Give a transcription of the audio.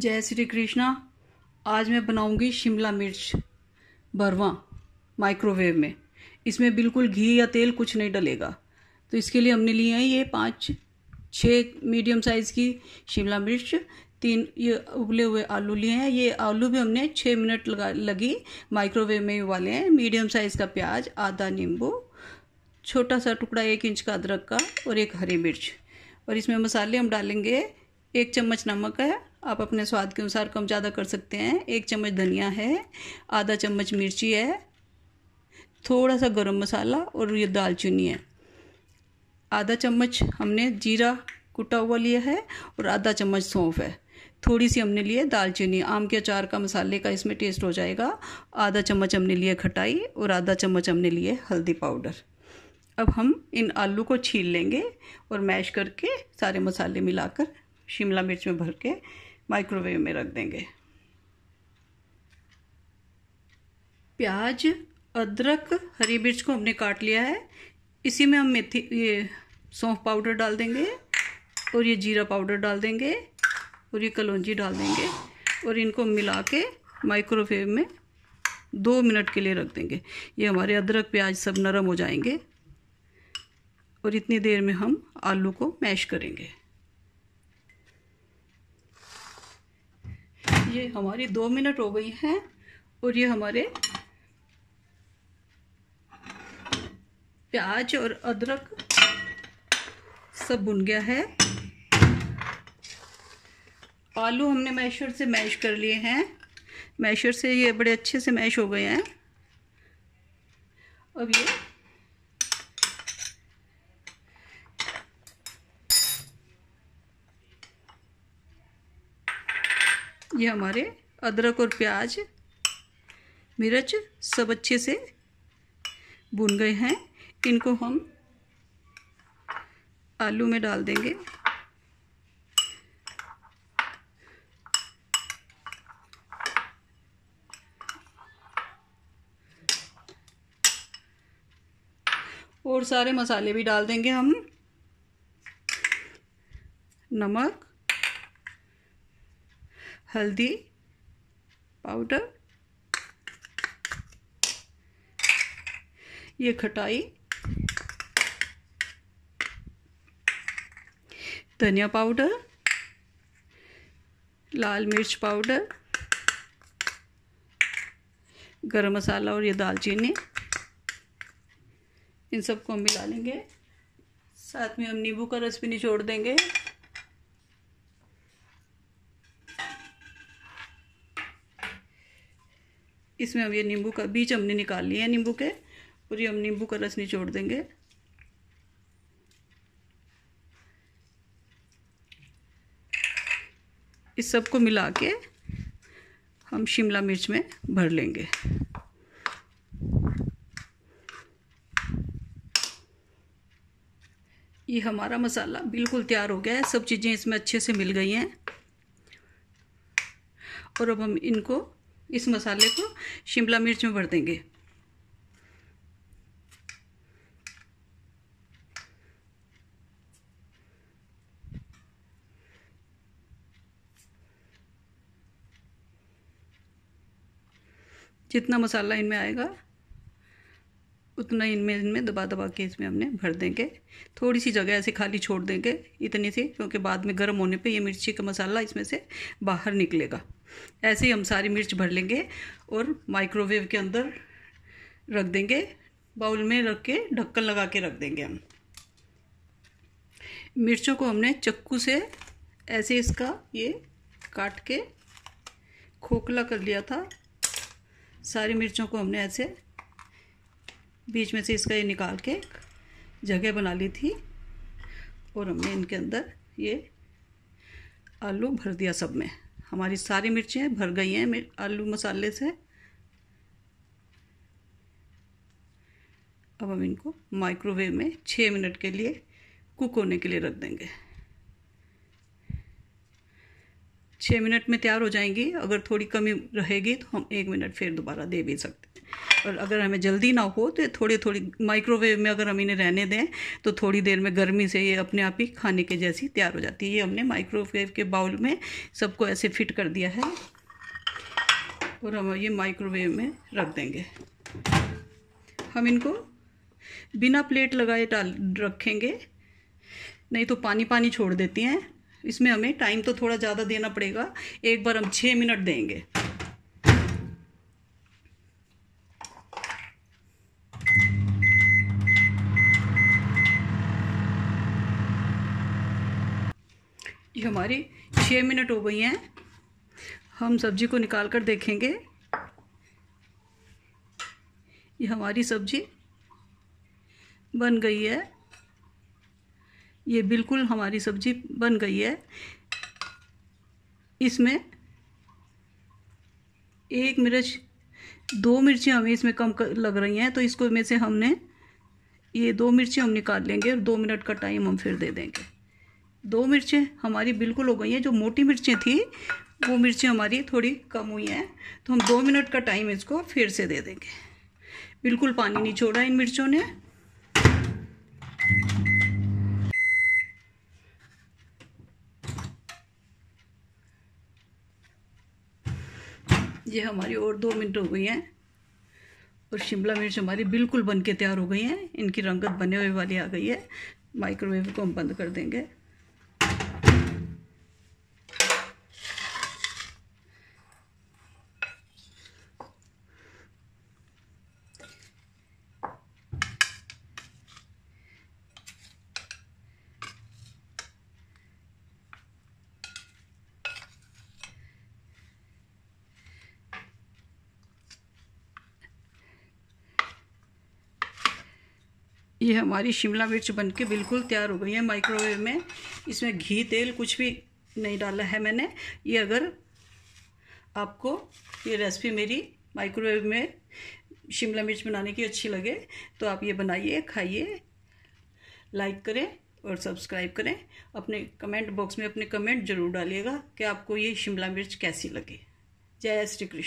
जय श्री कृष्णा आज मैं बनाऊंगी शिमला मिर्च भरवा माइक्रोवेव में इसमें बिल्कुल घी या तेल कुछ नहीं डलेगा तो इसके लिए हमने लिए हैं ये पाँच छः मीडियम साइज़ की शिमला मिर्च तीन ये उबले हुए आलू लिए हैं ये आलू भी हमने छः मिनट लगा लगी माइक्रोवेव में वाले हैं मीडियम साइज़ का प्याज आधा नींबू छोटा सा टुकड़ा एक इंच का अदरक का और एक हरी मिर्च और इसमें मसाले हम डालेंगे एक चम्मच नमक है आप अपने स्वाद के अनुसार कम ज़्यादा कर सकते हैं एक चम्मच धनिया है आधा चम्मच मिर्ची है थोड़ा सा गरम मसाला और ये दालचीनी है आधा चम्मच हमने जीरा कुटा हुआ लिया है और आधा चम्मच सौंफ है थोड़ी सी हमने लिए दालचीनी आम के अचार का मसाले का इसमें टेस्ट हो जाएगा आधा चम्मच हमने लिए खटाई और आधा चम्मच हमने लिए हल्दी पाउडर अब हम इन आलू को छील लेंगे और मैश करके सारे मसाले मिलाकर शिमला मिर्च में भर के माइक्रोवेव में रख देंगे प्याज अदरक हरी मिर्च को हमने काट लिया है इसी में हम मेथी ये सौंफ पाउडर डाल देंगे और ये जीरा पाउडर डाल देंगे और ये कलौजी डाल देंगे और इनको मिला के माइक्रोवेव में दो मिनट के लिए रख देंगे ये हमारे अदरक प्याज सब नरम हो जाएंगे और इतनी देर में हम आलू को मैश करेंगे ये हमारी दो मिनट हो गई हैं और ये हमारे प्याज और अदरक सब बुन गया है आलू हमने मैशर से मैश कर लिए हैं मैशर से ये बड़े अच्छे से मैश हो गए हैं अब ये ये हमारे अदरक और प्याज मिर्च सब अच्छे से भुन गए हैं इनको हम आलू में डाल देंगे और सारे मसाले भी डाल देंगे हम नमक हल्दी पाउडर ये खटाई धनिया पाउडर लाल मिर्च पाउडर गरम मसाला और ये दालचीनी इन सबको हम मिला लेंगे साथ में हम नींबू का रस भी निचोड़ देंगे इसमें हम ये नींबू का बीज हमने निकाल लिए हैं नींबू के और ये हम नींबू का रस निचोड़ देंगे इस सब को मिला के हम शिमला मिर्च में भर लेंगे ये हमारा मसाला बिल्कुल तैयार हो गया है सब चीज़ें इसमें अच्छे से मिल गई हैं और अब हम इनको इस मसाले को शिमला मिर्च में भर देंगे जितना मसाला इनमें आएगा उतना इनमें इनमें दबा दबा के इसमें हमने भर देंगे थोड़ी सी जगह ऐसे खाली छोड़ देंगे इतनी सी क्योंकि बाद में गर्म होने पे ये मिर्ची का मसाला इसमें से बाहर निकलेगा ऐसे ही हम सारी मिर्च भर लेंगे और माइक्रोवेव के अंदर रख देंगे बाउल में रख के ढक्कन लगा के रख देंगे हम मिर्चों को हमने चक्कू से ऐसे इसका ये काट के खोखला कर लिया था सारी मिर्चों को हमने ऐसे बीच में से इसका ये निकाल के एक जगह बना ली थी और हमने इनके अंदर ये आलू भर दिया सब में हमारी सारी मिर्चें भर गई हैं आलू मसाले से अब हम इनको माइक्रोवेव में छः मिनट के लिए कुक होने के लिए रख देंगे छः मिनट में तैयार हो जाएंगी अगर थोड़ी कमी रहेगी तो हम एक मिनट फिर दोबारा दे भी सकते हैं और अगर हमें जल्दी ना हो तो थोड़ी थोड़ी माइक्रोवेव में अगर हम इन्हें रहने दें तो थोड़ी देर में गर्मी से ये अपने आप ही खाने के जैसी तैयार हो जाती है ये हमने माइक्रोवेव के बाउल में सबको ऐसे फिट कर दिया है और हम ये माइक्रोवेव में रख देंगे हम इनको बिना प्लेट लगाए डाल रखेंगे नहीं तो पानी पानी छोड़ देती हैं इसमें हमें टाइम तो थोड़ा ज़्यादा देना पड़ेगा एक बार हम छः मिनट देंगे ये हमारी छः मिनट हो गई हैं हम सब्ज़ी को निकाल कर देखेंगे ये हमारी सब्ज़ी बन गई है ये बिल्कुल हमारी सब्जी बन गई है इसमें एक मिर्च दो मिर्ची हमें इसमें कम लग रही हैं तो इसको में से हमने ये दो मिर्ची हम निकाल लेंगे और दो मिनट का टाइम हम फिर दे देंगे दो मिर्चें हमारी बिल्कुल हो गई हैं जो मोटी मिर्चें थी वो मिर्चें हमारी थोड़ी कम हुई हैं तो हम दो मिनट का टाइम इसको फिर से दे देंगे बिल्कुल पानी नहीं छोड़ा इन मिर्चों ने ये हमारी और दो मिनट हो गई हैं और शिमला मिर्च हमारी बिल्कुल बन के तैयार हो गई हैं इनकी रंगत बने हुए वाली आ गई है माइक्रोवेव को हम बंद कर देंगे ये हमारी शिमला मिर्च बन के बिल्कुल तैयार हो गई है माइक्रोवेव में इसमें घी तेल कुछ भी नहीं डाला है मैंने ये अगर आपको ये रेसिपी मेरी माइक्रोवेव में शिमला मिर्च बनाने की अच्छी लगे तो आप ये बनाइए खाइए लाइक करें और सब्सक्राइब करें अपने कमेंट बॉक्स में अपने कमेंट जरूर डालिएगा कि आपको ये शिमला मिर्च कैसी लगे जय श्री कृष्ण